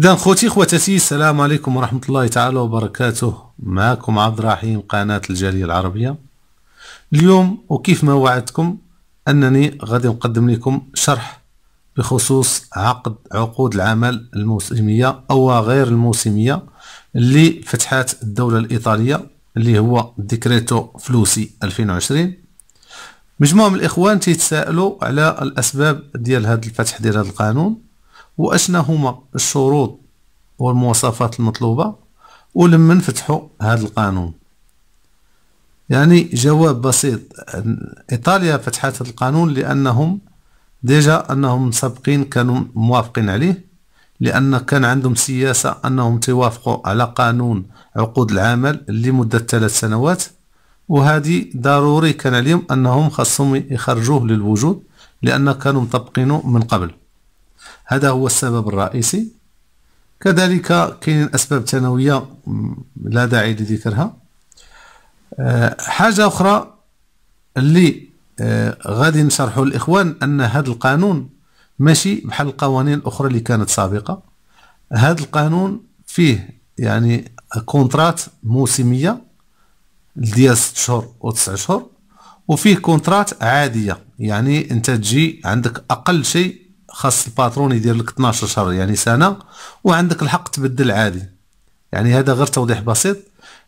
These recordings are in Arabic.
اذا خوتي خواتاتي السلام عليكم ورحمه الله تعالى وبركاته معكم عبد الرحيم قناه الجاليه العربيه اليوم وكيف ما وعدتكم انني غادي نقدم لكم شرح بخصوص عقد عقود العمل الموسميه او غير الموسميه اللي فتحات الدوله الايطاليه اللي هو ديكريتو فلوسي 2020 مجموعه من الاخوان تيتسائلوا على الاسباب ديال هذا الفتح ديال هذا القانون واشنا هما الشروط والمواصفات المطلوبه ولمن فتحوا هذا القانون يعني جواب بسيط ايطاليا فتحت هذا القانون لانهم ديجا انهم سابقين كانوا موافقين عليه لان كان عندهم سياسه انهم توافقوا على قانون عقود العمل لمده ثلاث سنوات وهذه ضروري كان عليهم انهم خاصهم يخرجوه للوجود لان كانوا مطبقينه من قبل هذا هو السبب الرئيسي كذلك كاين اسباب ثانويه لا داعي لذكرها آه، حاجه اخرى اللي آه، غادي نشرحوا الاخوان ان هذا القانون ماشي بحال القوانين الاخرى اللي كانت سابقه هذا القانون فيه يعني كونترات موسميه ديال 6 شهور و9 شهور وفيه كونترات عاديه يعني انت تجي عندك اقل شيء خاص الباترون يدير لك 12 شهر يعني سنه وعندك الحق تبدل عادي يعني هذا غير توضيح بسيط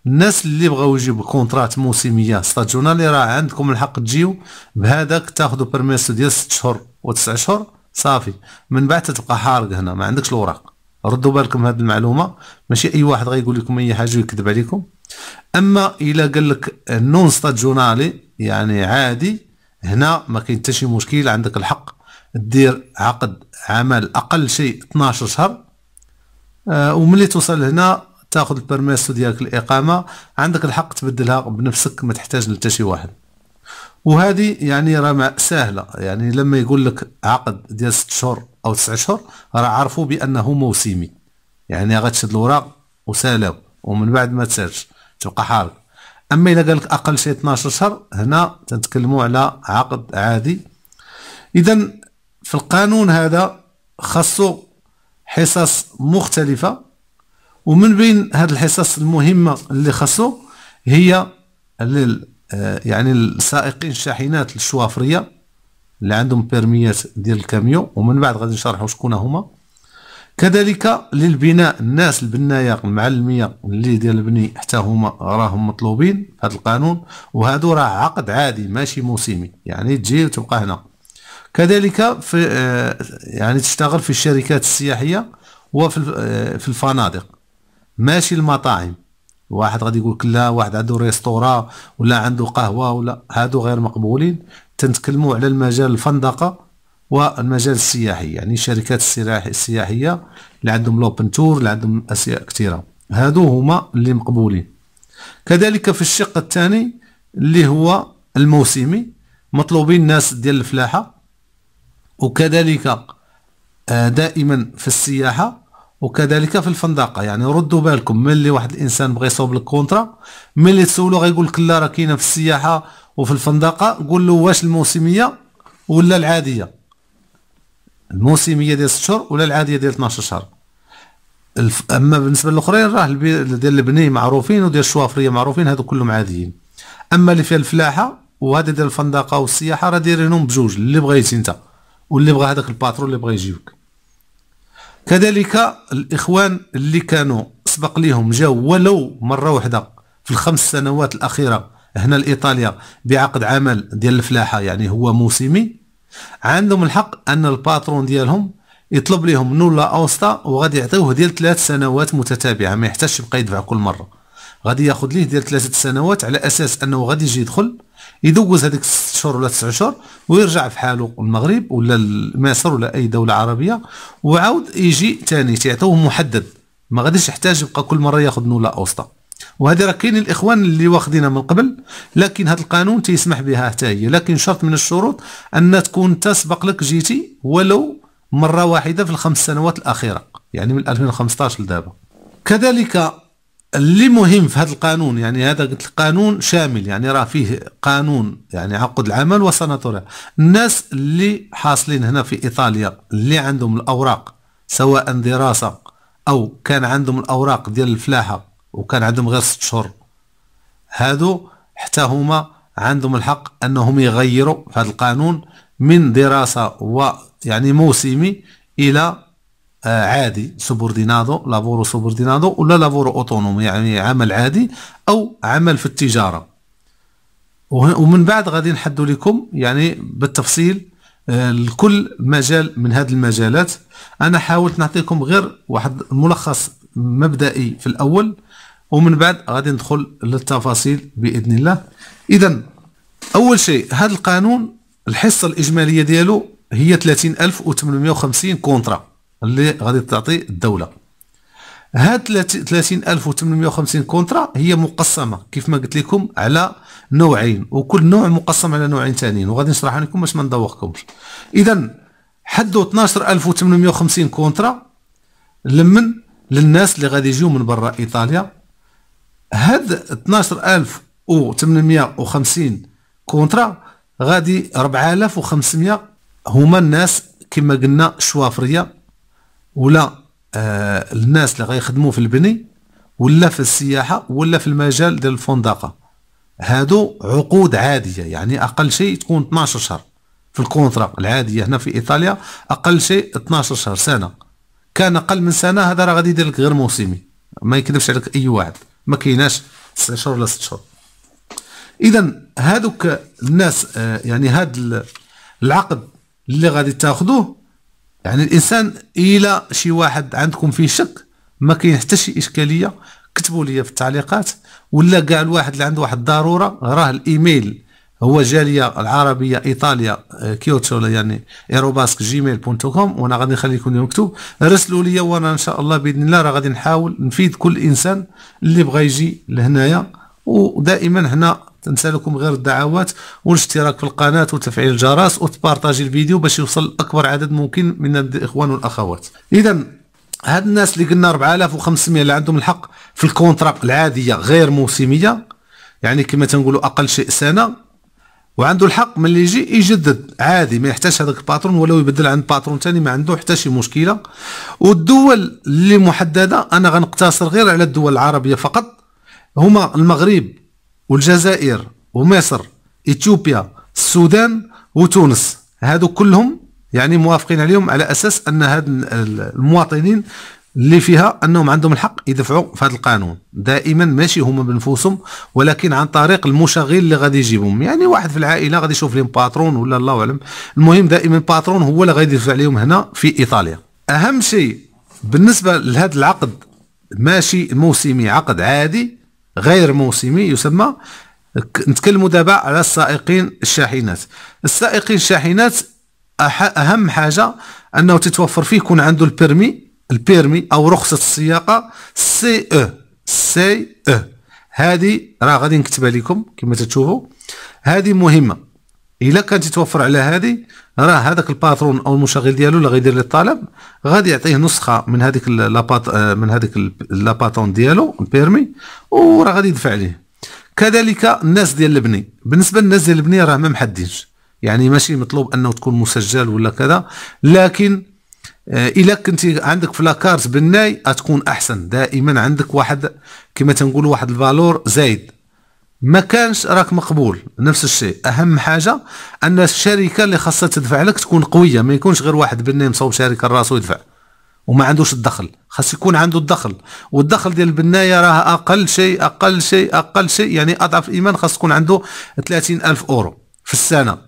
الناس اللي بغاو يجيو كونترات موسميه اللي راه عندكم الحق تجيو بهذاك تاخذوا بيرميسو ديال 6 شهور و9 شهور صافي من بعد تتبقى حارق هنا ما عندكش الاوراق ردوا بالكم هذه المعلومه ماشي اي واحد غيقول لكم اي حاجه ويكذب عليكم اما الا قال لك نون ستاجونالي يعني عادي هنا ما كاين حتى شي مشكل عندك الحق دير عقد عمل اقل شيء 12 شهر آه، وملي توصل هنا تاخذ البرميسو ديالك الاقامه عندك الحق تبدلها بنفسك ما تحتاج لتا شي واحد وهذه يعني راه سهله يعني لما يقول لك عقد ديال 6 شهور او 9 شهور راه عرفوا بانه موسمي يعني غتشد الوراق وسالب ومن بعد ما تسالش تبقى حالك اما الا قال لك اقل شيء 12 شهر هنا تنتكلموا على عقد عادي اذا في القانون هذا خاصو حصص مختلفة ومن بين هذه الحصص المهمة اللي خاصو هي لل آه، يعني السائقين الشاحنات الشوافرية اللي عندهم بيرميات ديال الكاميو ومن بعد غادي نشرحوا شكون هما كذلك للبناء الناس البنايه المعلميه اللي ديال البني حتى هما راهم مطلوبين في هذا القانون وهادو راه عقد عادي ماشي موسمي يعني تجي وتبقى هنا كذلك في آه، يعني تشتغل في الشركات السياحيه وفي آه، في الفنادق ماشي المطاعم واحد غادي يقول لا واحد عنده ريستورا ولا عنده قهوه ولا هادو غير مقبولين تنتكلموا على المجال الفندقه والمجال السياحي يعني الشركات السياحيه اللي عندهم لوبن تور اللي عندهم اشياء كثيره هادو هما اللي مقبولين كذلك في الشق الثاني اللي هو الموسمي مطلوبين الناس ديال الفلاحه وكذلك آه، دائما في السياحه وكذلك في الفندقه يعني ردوا بالكم ملي واحد الانسان بغى يصوب لك كونترا ملي تسولو غيقول لك لا راه كاينه في السياحه وفي الفندقه قول له واش الموسميه ولا العاديه الموسميه ديال 6 شهور ولا العاديه ديال 12 شهر الف... اما بالنسبه للاخرين راه البي... ديال البني معروفين وديال الشوافريه معروفين هادو كلهم عاديين اما اللي فيها الفلاحه وهذا ديال الفندقه والسياحه راه دايرينهم بجوج اللي بغيتي انت واللي بغى هذاك الباترون اللي بغى يجيوك كذلك الاخوان اللي كانوا سبق ليهم جاو ولو مره واحده في الخمس سنوات الاخيره هنا لايطاليا بعقد عمل ديال الفلاحه يعني هو موسمي عندهم الحق ان الباترون ديالهم يطلب لهم نولا اوسطا وغادي يعطيوه ديال ثلاث سنوات متتابعه ما يحتاجش يبقى يدفع كل مره غادي ياخذ ليه ديال ثلاثه سنوات على اساس انه غادي يجي يدخل يدوز هذيك ست شهور ولا تسع شهور ويرجع في حاله المغرب ولا مصر ولا اي دوله عربيه وعاود يجي ثاني تيعطوه محدد ما غاديش يحتاج يبقى كل مره ياخذ نولا اوسطى وهذه راه كاين الاخوان اللي واخدينها من قبل لكن هذا القانون تيسمح بها حتى هي لكن شرط من الشروط ان تكون تسبق لك جيتي ولو مره واحده في الخمس سنوات الاخيره يعني من 2015 لدابا كذلك اللي مهم في هذا القانون يعني هذا قلت القانون شامل يعني راه فيه قانون يعني عقد العمل وسناتوريا الناس اللي حاصلين هنا في ايطاليا اللي عندهم الاوراق سواء دراسه او كان عندهم الاوراق ديال الفلاحه وكان عندهم غير 6 شهور هادو حتى هما عندهم الحق انهم يغيروا في هذا القانون من دراسه ويعني موسمي الى آه، عادي سوبوردينادو لافورو سوبوردينادو ولا لافورو اوتونوم يعني عمل عادي او عمل في التجاره ومن بعد غادي نحدد لكم يعني بالتفصيل آه، لكل مجال من هذه المجالات انا حاولت نعطيكم غير واحد ملخص مبدئي في الاول ومن بعد غادي ندخل للتفاصيل باذن الله اذا اول شيء هذا القانون الحصه الاجماليه ديالو هي 30850 كونترا اللي غادي تعطي الدوله هاد 30850 كونترا هي مقسمه كيف ما قلت لكم على نوعين وكل نوع مقسم على نوعين ثانيين وغادي نشرح لكم باش ما ندوخكمش اذا حدوا 12850 كونترا لمن للناس اللي غادي يجيو من برا ايطاليا هاد 12850 كونترا غادي 4500 هما الناس كما قلنا شوافريه ولا آه الناس اللي غيخدموا في البني ولا في السياحه ولا في المجال ديال الفندقه هادو عقود عاديه يعني اقل شيء تكون 12 شهر في الكونترا العاديه هنا في ايطاليا اقل شيء 12 شهر سنه كان اقل من سنه هذا راه غادي يدير لك غير موسمي ما يكذبش عليك اي واحد ما كايناش 9 شهور ولا 6 شهور اذا هادوك الناس آه، يعني هاد العقد اللي غادي تاخذوه يعني الانسان الى شي واحد عندكم فيه شك ما كاين حتى شي اشكاليه كتبوا لي في التعليقات ولا كاع الواحد اللي عنده واحد الضروره راه الايميل هو جاليه العربيه ايطاليا آه، كيوتشو يعني ايروباسك جيميل بوينت كوم وانا غادي نخلي لكم مكتوب ارسلوا لي وانا ان شاء الله باذن الله راه غادي نحاول نفيد كل انسان اللي بغى يجي لهنايا ودائما هنا تنسى لكم غير الدعوات والاشتراك في القناة وتفعيل الجرس وتبارطاجي الفيديو باش يوصل لأكبر عدد ممكن من الإخوان والأخوات إذا هاد الناس اللي قلنا 4500 اللي عندهم الحق في الكونترا العادية غير موسمية يعني كما تنقولوا أقل شيء سنة وعنده الحق ملي يجي يجدد عادي ما يحتاج هذاك الباترون ولو يبدل عند باترون ثاني ما عنده حتى شي مشكله والدول اللي محدده انا غنقتصر غير على الدول العربيه فقط هما المغرب والجزائر ومصر اثيوبيا السودان وتونس هادو كلهم يعني موافقين عليهم على اساس ان هاد المواطنين اللي فيها انهم عندهم الحق يدفعوا في هذا القانون دائما ماشي هما بنفوسهم ولكن عن طريق المشغل اللي غادي يجيبهم يعني واحد في العائله غادي يشوف لهم باترون ولا الله اعلم المهم دائما باترون هو اللي غادي يدفع لهم هنا في ايطاليا اهم شيء بالنسبه لهذا العقد ماشي موسمي عقد عادي غير موسمي يسمى نتكلموا دابا على السائقين الشاحنات السائقين الشاحنات اهم حاجه انه تتوفر فيه يكون عنده البيرمي البيرمي او رخصه السياقه سي او سي او هذه راه غادي نكتبها لكم كما تشوفوا هذه مهمه الا كان تتوفر على هذه راه هذاك الباترون او المشغل ديالو اللي غيدير ليه الطلب غادي يعطيه نسخه من هذيك لاباط آه، من هذيك لاباتون ديالو البيرمي وراه غادي يدفع عليه كذلك الناس ديال البني بالنسبه للناس ديال البني راه ما محددينش يعني ماشي مطلوب انه تكون مسجل ولا كذا لكن آه، الا كنتي عندك في لاكارت بناي تكون احسن دائما عندك واحد كما تنقول واحد الفالور زايد ما كانش راك مقبول نفس الشيء اهم حاجه ان الشركه اللي خاصها تدفع لك تكون قويه ما يكونش غير واحد بني مصوب شركه راسو يدفع وما عندوش الدخل خاص يكون عنده الدخل والدخل ديال البنايه راه اقل شيء اقل شيء اقل شيء يعني اضعف ايمان خاص يكون عنده 30 الف اورو في السنه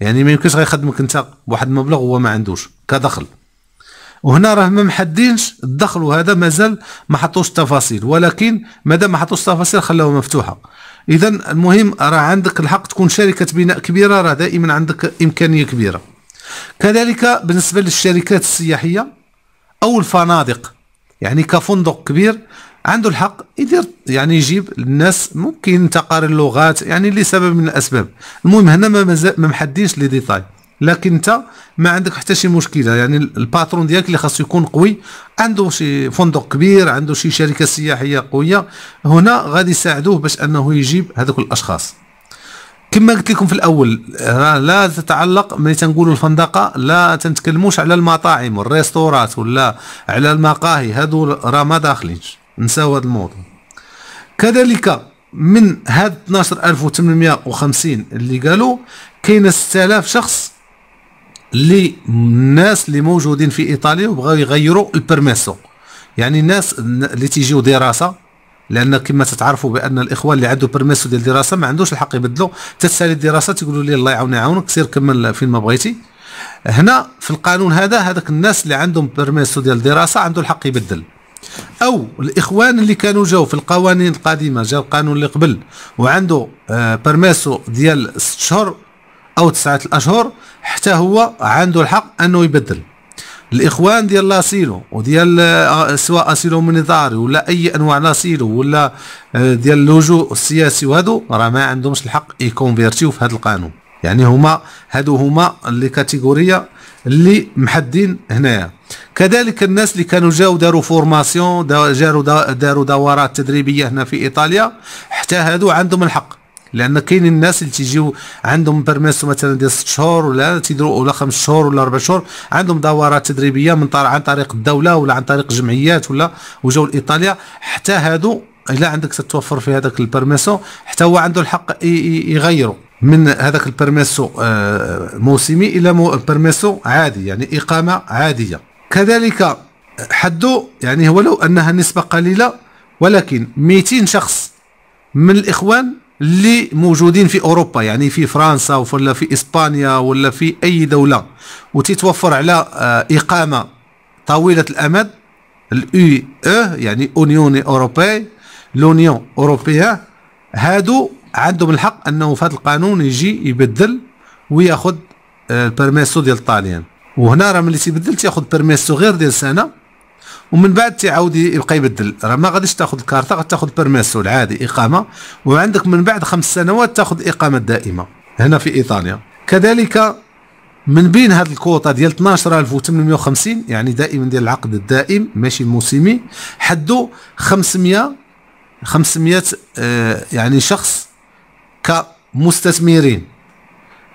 يعني ما يمكنش غيخدمك انت بواحد المبلغ هو ما عندوش كدخل وهنا راه ما محدينش الدخل وهذا مازال ما حطوش التفاصيل ولكن مادام ما حطوش التفاصيل خلاوها مفتوحه اذا المهم راه عندك الحق تكون شركه بناء كبيره راه دائما عندك امكانيه كبيره كذلك بالنسبه للشركات السياحيه او الفنادق يعني كفندق كبير عنده الحق يدير يعني يجيب الناس ممكن تقارن اللغات يعني لسبب من الاسباب المهم هنا ما محدينش لي ديتاي لكن انت ما عندك حتى شي مشكله يعني الباترون ديالك اللي خاصو يكون قوي عنده شي فندق كبير عنده شي شركه سياحيه قويه هنا غادي يساعدوه باش انه يجيب هذوك الاشخاص كما قلت لكم في الاول آه، لا تتعلق ملي تنقولوا الفندقه لا تنتكلموش على المطاعم والريستورات ولا على المقاهي هادو راه ما داخلينش نساو هذا الموضوع كذلك من هاد 12850 اللي قالوا كاين 6000 شخص للناس اللي موجودين في ايطاليا وبغاو يغيروا البرميسو يعني الناس اللي تيجيو دراسه لان كما تتعرفوا بان الاخوان اللي عنده برميسو ديال الدراسه ما عندوش الحق يبدلو تتسالي الدراسه تيقولوا لي الله يعاون يعاونك سير كمل فين ما بغيتي هنا في القانون هذا هذاك الناس اللي عندهم برميسو ديال الدراسه عنده الحق يبدل او الاخوان اللي كانوا جاو في القوانين القديمه جا القانون اللي قبل وعنده آه، برميسو ديال 6 شهور او 9 الاشهر حتى هو عنده الحق انه يبدل الاخوان ديال لاسيلو وديال آه، سواء اسيلو منظاري ولا اي انواع لاسيلو ولا آه، ديال اللجوء السياسي وهادو راه ما عندهمش الحق يكونفيرتيو في هذا القانون يعني هما هادو هما اللي كاتيجوريه اللي محدين هنايا كذلك الناس اللي كانوا جاو داروا فورماسيون داروا داروا دورات تدريبيه هنا في ايطاليا حتى هادو عندهم الحق لان كاين الناس اللي تيجيو عندهم برميسو مثلا ديال 6 شهور ولا تيديروا ولا 5 شهور ولا 4 شهور عندهم دورات تدريبيه من طار عن طريق الدوله ولا عن طريق جمعيات ولا وجاو لايطاليا حتى هادو الا عندك تتوفر في هذاك البرميسو حتى هو عنده الحق يغيروا من هذاك البرميسو آه، موسمي الى برميسو عادي يعني اقامه عاديه كذلك حدو يعني ولو انها نسبه قليله ولكن 200 شخص من الاخوان اللي موجودين في اوروبا يعني في فرنسا ولا في اسبانيا ولا في اي دوله وتتوفر على آه، اقامه طويله الامد الاي او يعني اونيون اوروبي لونيون اوروبيه هادو عندهم الحق انه في هذا القانون يجي يبدل وياخذ البيرميسو آه، ديال الطاليان وهنا راه ملي تيبدل تياخذ بيرميسو غير ديال سنه ومن بعد تعاود يبقى يبدل راه ما غاديش تاخذ الكارطه غتاخذ بيرميسو العادي اقامه وعندك من بعد خمس سنوات تاخذ اقامه دائمه هنا في ايطاليا كذلك من بين هذه الكوطة ديال 12850 يعني دائما ديال العقد الدائم ماشي الموسمي حدو 500 500 آه يعني شخص كمستثمرين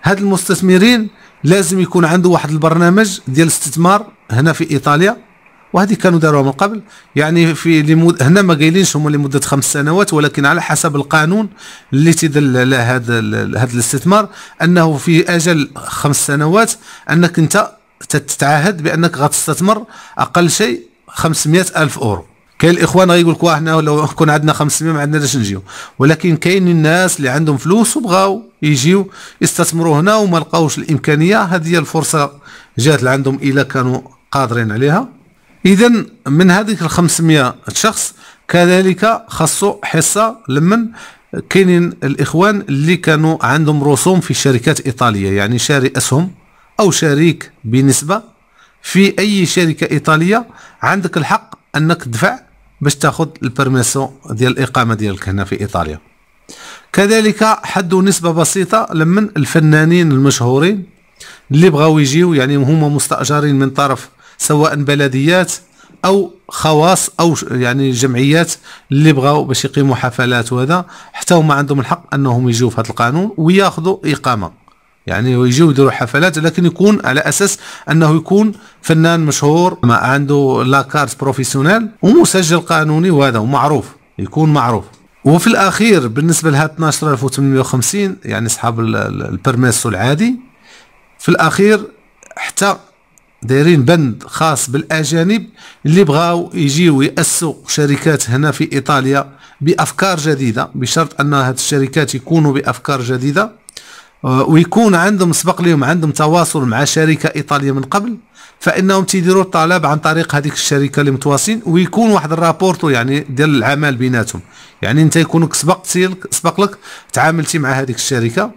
هاد المستثمرين لازم يكون عنده واحد البرنامج ديال الاستثمار هنا في ايطاليا وهذه كانوا داروها من قبل يعني في لمد... هنا ما قايلينش هما لمده خمس سنوات ولكن على حسب القانون اللي تدل على هذا هذا الاستثمار انه في اجل خمس سنوات انك انت تتعهد بانك غتستثمر اقل شيء 500 الف اورو كاين الاخوان غيقول لك احنا لو كون عندنا 500 ما عندنا نجيو ولكن كاين الناس اللي عندهم فلوس وبغاو يجيو يستثمروا هنا وما لقاوش الامكانيه هذه هي الفرصه جات لعندهم الا كانوا قادرين عليها اذا من هذيك ال 500 شخص كذلك خصو حصه لمن كاينين الاخوان اللي كانوا عندهم رسوم في شركات ايطاليه يعني شاري اسهم او شريك بنسبه في اي شركه ايطاليه عندك الحق انك تدفع باش تاخذ البرميسو ديال الاقامه ديالك هنا في ايطاليا كذلك حدوا نسبه بسيطه لمن الفنانين المشهورين اللي بغاو يجيو يعني هما مستاجرين من طرف سواء بلديات او خواص او يعني جمعيات اللي بغاو باش يقيموا حفلات وهذا حتى هما عندهم الحق انهم يجيو في هذا القانون وياخذوا اقامه يعني يجيو يديروا حفلات لكن يكون على اساس انه يكون فنان مشهور ما عنده لاكارت بروفيسيونيل ومسجل قانوني وهذا ومعروف يكون معروف وفي الاخير بالنسبه لها 12850 يعني اصحاب البرميس العادي في الاخير حتى دايرين بند خاص بالاجانب اللي بغاو يجيو ياسوا شركات هنا في ايطاليا بافكار جديده بشرط ان هاد الشركات يكونوا بافكار جديده آه، ويكون عندهم سبق لهم عندهم تواصل مع شركه ايطاليه من قبل فانهم تيديروا الطلب عن طريق هذيك الشركه اللي متواصلين ويكون واحد الرابورتو يعني ديال العمل بيناتهم يعني انت يكونك سبق سبق لك تعاملتي مع هذيك الشركه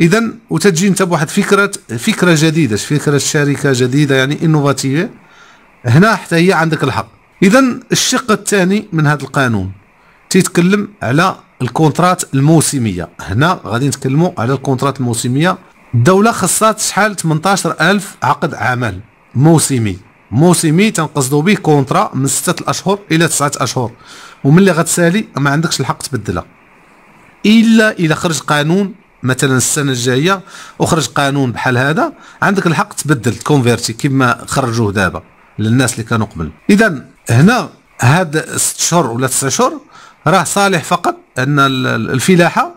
اذا وتجي انت بواحد فكره فكره جديده فكره شركه جديده يعني انوفاتيف هنا حتى هي عندك الحق اذا الشق الثاني من هذا القانون تيتكلم على الكونترات الموسميه هنا غادي نتكلموا على الكونترات الموسميه الدوله خصات شحال 18000 عقد عمل موسمي موسمي تنقصدو به كونترا من 6 اشهر الى 9 اشهر وملي غتسالي ما عندكش الحق تبدلها الا الى خرج قانون مثلا السنه الجايه اخرج قانون بحال هذا عندك الحق تبدل تكونفيرتي كما خرجوه دابا للناس اللي كانوا قبل اذا هنا هاد ست شهور ولا تسع شهور راه صالح فقط ان الفلاحه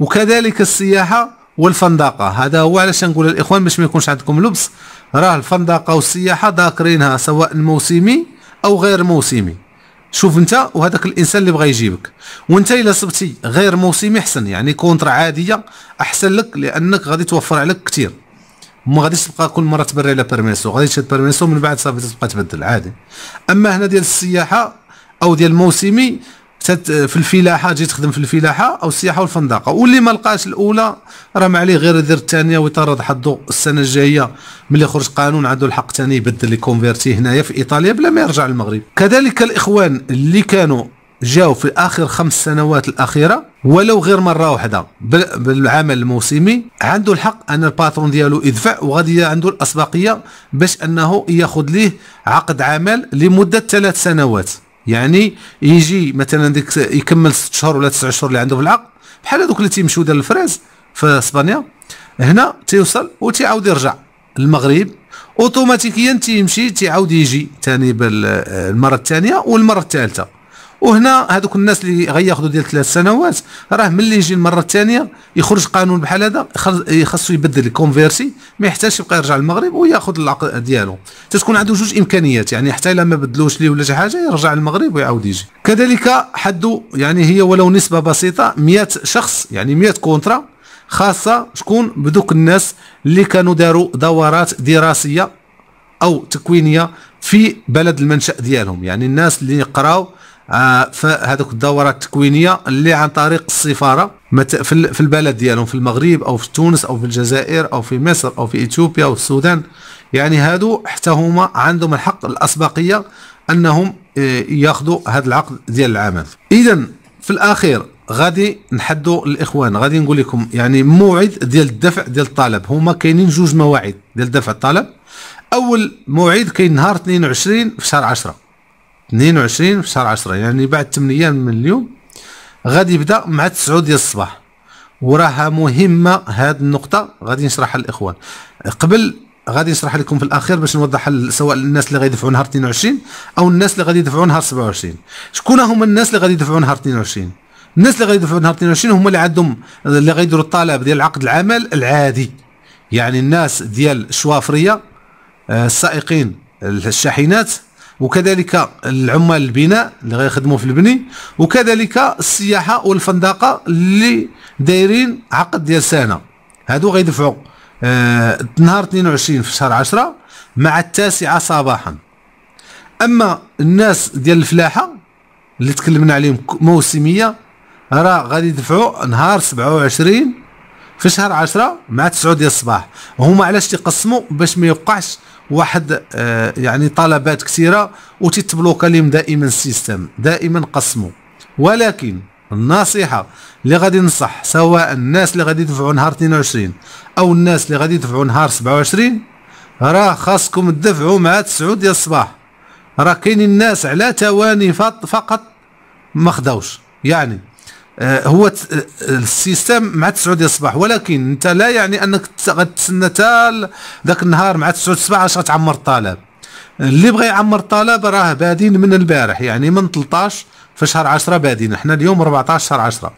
وكذلك السياحه والفندقه هذا هو علاش نقول الاخوان باش ما يكونش عندكم لبس راه الفندقه والسياحه ذاكرينها سواء موسمي او غير موسمي شوف انت وهذاك الانسان اللي بغى يجيبك وانت الا صبتي غير موسمي احسن يعني كونتر عاديه احسن لك لانك غادي توفر عليك كثير ما غاديش تبقى كل مره تبري على بيرميسو غادي تشد بيرميسو من بعد صافي تبقى تبدل عادي اما هنا ديال السياحه او ديال الموسمي في الفلاحه تجي تخدم في الفلاحه او السياحه والفندقه واللي ما لقاش الاولى راه ما عليه غير يدير الثانيه ويطرد حظه السنه الجايه ملي يخرج قانون عنده الحق ثاني يبدل لي كونفيرتي هنايا في ايطاليا بلا ما يرجع للمغرب كذلك الاخوان اللي كانوا جاو في اخر خمس سنوات الاخيره ولو غير مره واحده بالعمل الموسمي عنده الحق ان الباترون ديالو يدفع وغادي عنده الاسبقيه باش انه ياخذ ليه عقد عمل لمده ثلاث سنوات يعني يجي مثلا ديك يكمل 6 شهور ولا 9 شهور اللي عنده في العقد بحال هذوك اللي تيمشيو ديال الفريز في اسبانيا هنا تيوصل وتيعاود يرجع المغرب اوتوماتيكيا تيمشي تيعاود يجي ثاني بالمره الثانيه والمره الثالثه وهنا هذوك الناس اللي غياخذوا ديال ثلاث سنوات راه ملي يجي المره الثانيه يخرج قانون بحال هذا خاصو يبدل الكونفيرسي ما يحتاجش يبقى يرجع للمغرب وياخذ العقد ديالو تتكون عنده جوج امكانيات يعني حتى الا ما بدلوش ليه ولا شي حاجه يرجع للمغرب ويعاود يجي كذلك حد يعني هي ولو نسبه بسيطه 100 شخص يعني 100 كونترا خاصه شكون بدوك الناس اللي كانوا داروا دورات دراسيه او تكوينيه في بلد المنشا ديالهم يعني الناس اللي قراو آه، فهذوك الدورات التكوينية اللي عن طريق السفارة في البلد ديالهم في المغرب أو في تونس أو في الجزائر أو في مصر أو في إثيوبيا أو السودان يعني هادو حتى هما عندهم الحق الأسبقية أنهم آه، ياخذوا هذا العقد ديال العمل إذا في الأخير غادي نحدوا الاخوان غادي نقول لكم يعني موعد ديال الدفع ديال الطلب هما كاينين جوج مواعيد ديال دفع الطلب اول موعد كاين نهار 22 في شهر 10 22 في شهر 10 يعني بعد 8 ايام من اليوم غادي يبدا مع 9 ديال الصباح وراها مهمه هاد النقطه غادي نشرحها للاخوان قبل غادي نشرح لكم في الاخير باش نوضح سواء الناس اللي غادي يدفعوا نهار 22 او الناس اللي غادي يدفعوا نهار 27 شكون هما الناس اللي غادي يدفعوا نهار 22 الناس اللي غادي يدفعوا نهار 22 هما اللي عندهم اللي غيديروا الطلب ديال عقد العمل العادي يعني الناس ديال الشوافريه آه، السائقين الشاحنات وكذلك العمال البناء اللي غيخدموا في البني وكذلك السياحه والفندقه اللي دايرين عقد ديال سنه هادو غيدفعوا آه نهار 22 في شهر 10 مع التاسعه صباحا اما الناس ديال الفلاحه اللي تكلمنا عليهم موسميه راه غادي يدفعوا نهار 27 في شهر 10 مع 9 ديال الصباح وهما علاش تيقسموا باش ما يوقعش واحد آه، يعني طلبات كثيره وتتبلوكا لهم دائما السيستم دائما قسموا ولكن النصيحه اللي غادي ننصح سواء الناس اللي غادي يدفعوا نهار 22 او الناس اللي غادي يدفعوا نهار 27 راه خاصكم تدفعوا مع 9 ديال الصباح راه كاينين الناس على تواني فقط ما خداوش يعني آه، هو آه، السيستم مع 9 ديال الصباح ولكن انت لا يعني انك غتسنى تال ذاك النهار مع 9 الصباح اش غتعمر الطلب اللي بغى يعمر الطلب راه بادين من البارح يعني من 13 في شهر 10 بادين حنا اليوم 14 شهر 10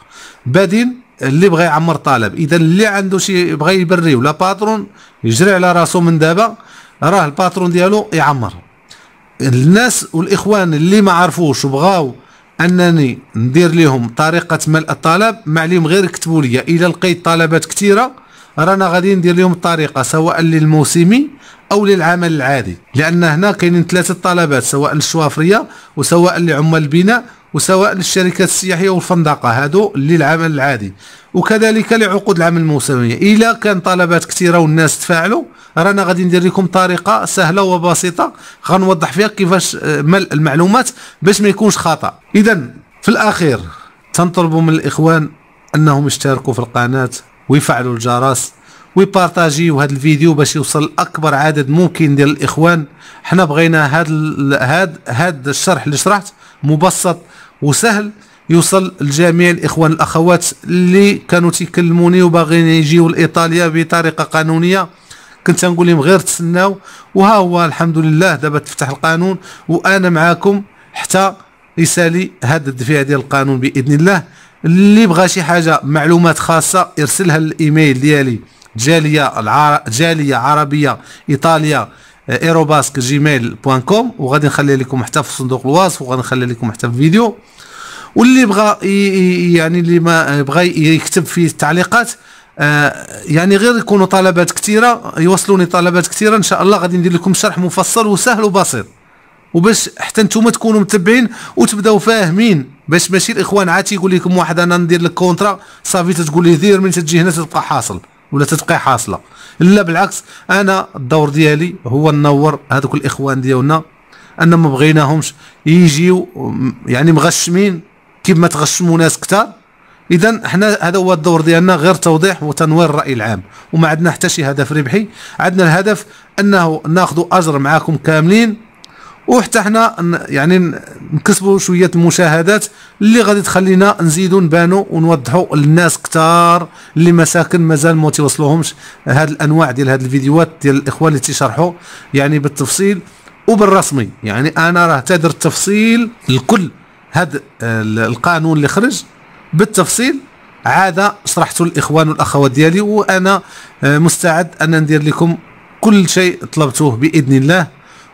بادين اللي بغى يعمر طالب اذا اللي عنده شي بغى يبري ولا باترون يجري على راسو من دابا راه الباترون ديالو يعمر الناس والاخوان اللي ما عرفوش وبغاو انني ندير لهم طريقه ملء الطلب ما عليهم غير يكتبوا لي الا لقيت طلبات كثيره رانا غادي ندير لهم الطريقه سواء للموسمي او للعمل العادي لان هنا كاينين ثلاثه طلبات سواء للشوافريه وسواء لعمال البناء وسواء للشركات السياحيه والفندقه هادو للعمل العادي وكذلك لعقود العمل الموسميه الا كان طلبات كثيره والناس تفاعلوا رانا غادي ندير لكم طريقه سهله وبسيطه غنوضح فيها كيفاش آه، ملء المعلومات باش ما يكونش خطا اذا في الاخير تنطلبوا من الاخوان انهم يشتركوا في القناه ويفعلوا الجرس ويبارطاجيو هذا الفيديو باش يوصل لاكبر عدد ممكن ديال الاخوان حنا بغينا هذا هذا هذا الشرح اللي شرحت مبسط وسهل يوصل لجميع الاخوان الاخوات اللي كانوا تيكلموني وباغيين يجيو لايطاليا بطريقه قانونيه كنت نقول لهم غير تسناو وها هو الحمد لله دابا تفتح القانون وانا معاكم حتى يسالي هذا الدفيع ديال القانون باذن الله اللي بغى شي حاجه معلومات خاصه يرسلها للايميل ديالي جاليه العر... جاليه عربيه ايطاليا ايروباسك جيميل بوان كوم وغادي نخلي لكم حتى في صندوق الوصف وغادي نخلي لكم حتى في الفيديو واللي بغى يعني اللي ما بغى يكتب في التعليقات يعني غير يكونوا طلبات كثيره يوصلوني طلبات كثيره ان شاء الله غادي ندير لكم شرح مفصل وسهل وبسيط وباش حتى نتوما تكونوا متبعين وتبداو فاهمين باش ماشي الاخوان عاد تيقول لكم واحد انا ندير لك كونترا صافي تتقول له دير من تجي هنا تبقى حاصل ولا تتبقى حاصله لا بالعكس انا الدور ديالي هو ننور هذوك الاخوان ديالنا ان ما بغيناهمش يجيو يعني مغشمين كيف ما تغشموا ناس كثار اذا حنا هذا هو الدور ديالنا غير توضيح وتنوير الراي العام وما عندنا حتى شي هدف ربحي عندنا الهدف انه ناخذ اجر معاكم كاملين وحتى حنا يعني نكسبوا شويه المشاهدات اللي غادي تخلينا نزيدوا نبانوا ونوضحوا للناس كثار اللي مساكن مازال ما توصلوهمش هذه الانواع ديال هذه الفيديوهات ديال الاخوان اللي تيشرحوا يعني بالتفصيل وبالرسمي يعني انا راه تادر التفصيل لكل هذا القانون اللي خرج بالتفصيل عاده شرحته الاخوان والاخوات ديالي وانا آه، مستعد ان ندير لكم كل شيء طلبتوه باذن الله